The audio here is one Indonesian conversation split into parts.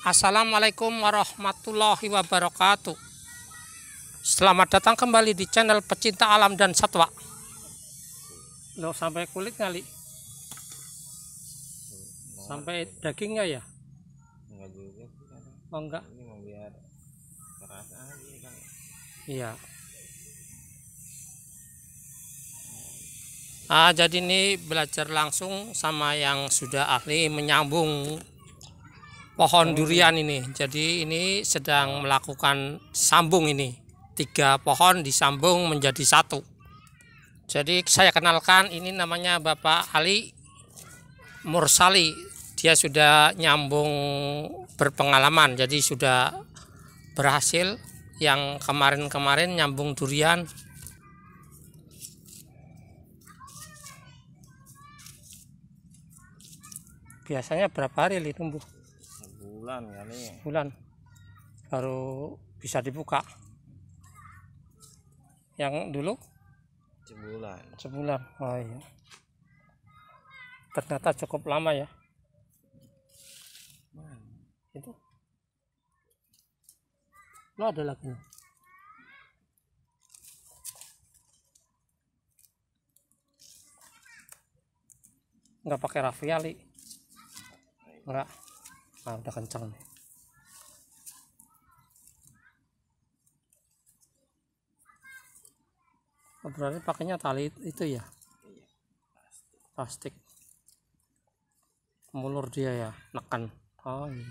Assalamualaikum warahmatullahi wabarakatuh Selamat datang kembali di channel pecinta alam dan satwa Loh sampai kulit kali Sampai dagingnya ya Enggak Oh enggak Iya Ah, jadi ini belajar langsung sama yang sudah ahli menyambung pohon durian ini. Jadi ini sedang ya. melakukan sambung ini. Tiga pohon disambung menjadi satu. Jadi saya kenalkan ini namanya Bapak Ali Mursali. Dia sudah nyambung berpengalaman. Jadi sudah berhasil yang kemarin-kemarin nyambung durian biasanya berapa hari ini tumbuh sebulan ya nih sebulan baru bisa dibuka yang dulu sebulan sebulan oh iya ternyata cukup lama ya Man. itu lo ada lagi nggak pakai rafiali nggak ah udah kencang nih oh, berarti pakainya tali itu ya iya. plastik mulur dia ya nekan oh iya.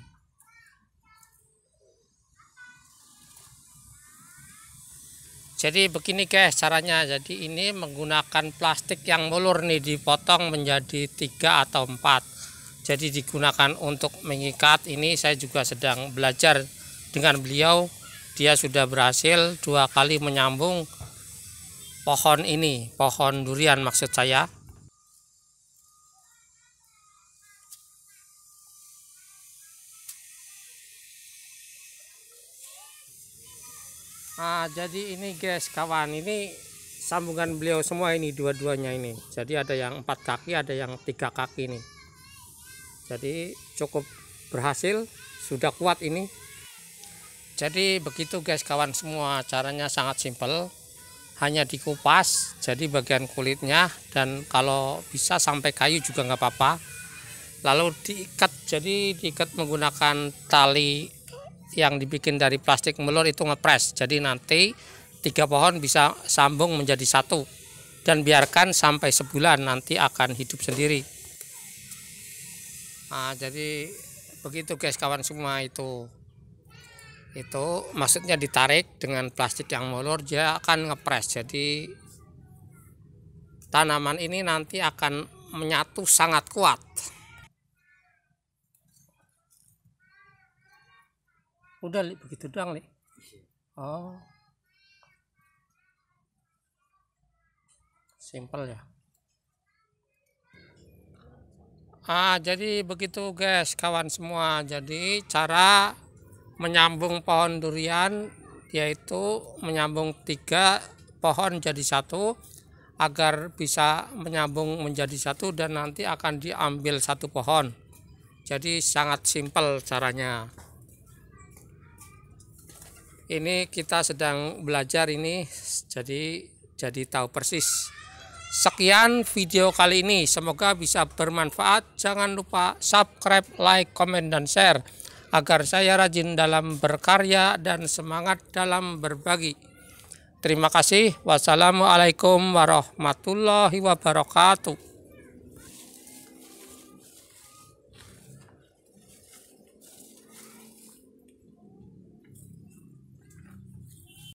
jadi begini guys caranya jadi ini menggunakan plastik yang mulur nih dipotong menjadi tiga atau empat jadi digunakan untuk mengikat ini saya juga sedang belajar dengan beliau dia sudah berhasil dua kali menyambung pohon ini pohon durian maksud saya Nah, jadi ini guys kawan ini sambungan beliau semua ini dua-duanya ini jadi ada yang empat kaki ada yang tiga kaki nih jadi cukup berhasil sudah kuat ini jadi begitu guys kawan semua caranya sangat simpel hanya dikupas jadi bagian kulitnya dan kalau bisa sampai kayu juga nggak apa-apa lalu diikat jadi diikat menggunakan tali yang dibikin dari plastik melur itu ngepres jadi nanti tiga pohon bisa sambung menjadi satu dan biarkan sampai sebulan nanti akan hidup sendiri nah, jadi begitu guys kawan semua itu itu maksudnya ditarik dengan plastik yang molor dia akan ngepres jadi tanaman ini nanti akan menyatu sangat kuat udah li, begitu doang li. oh simple ya Ah, jadi begitu guys, kawan semua. Jadi cara menyambung pohon durian yaitu menyambung tiga pohon jadi satu agar bisa menyambung menjadi satu dan nanti akan diambil satu pohon. Jadi sangat simpel caranya. Ini kita sedang belajar ini jadi jadi tahu persis Sekian video kali ini, semoga bisa bermanfaat. Jangan lupa subscribe, like, komen, dan share agar saya rajin dalam berkarya dan semangat dalam berbagi. Terima kasih. Wassalamualaikum warahmatullahi wabarakatuh.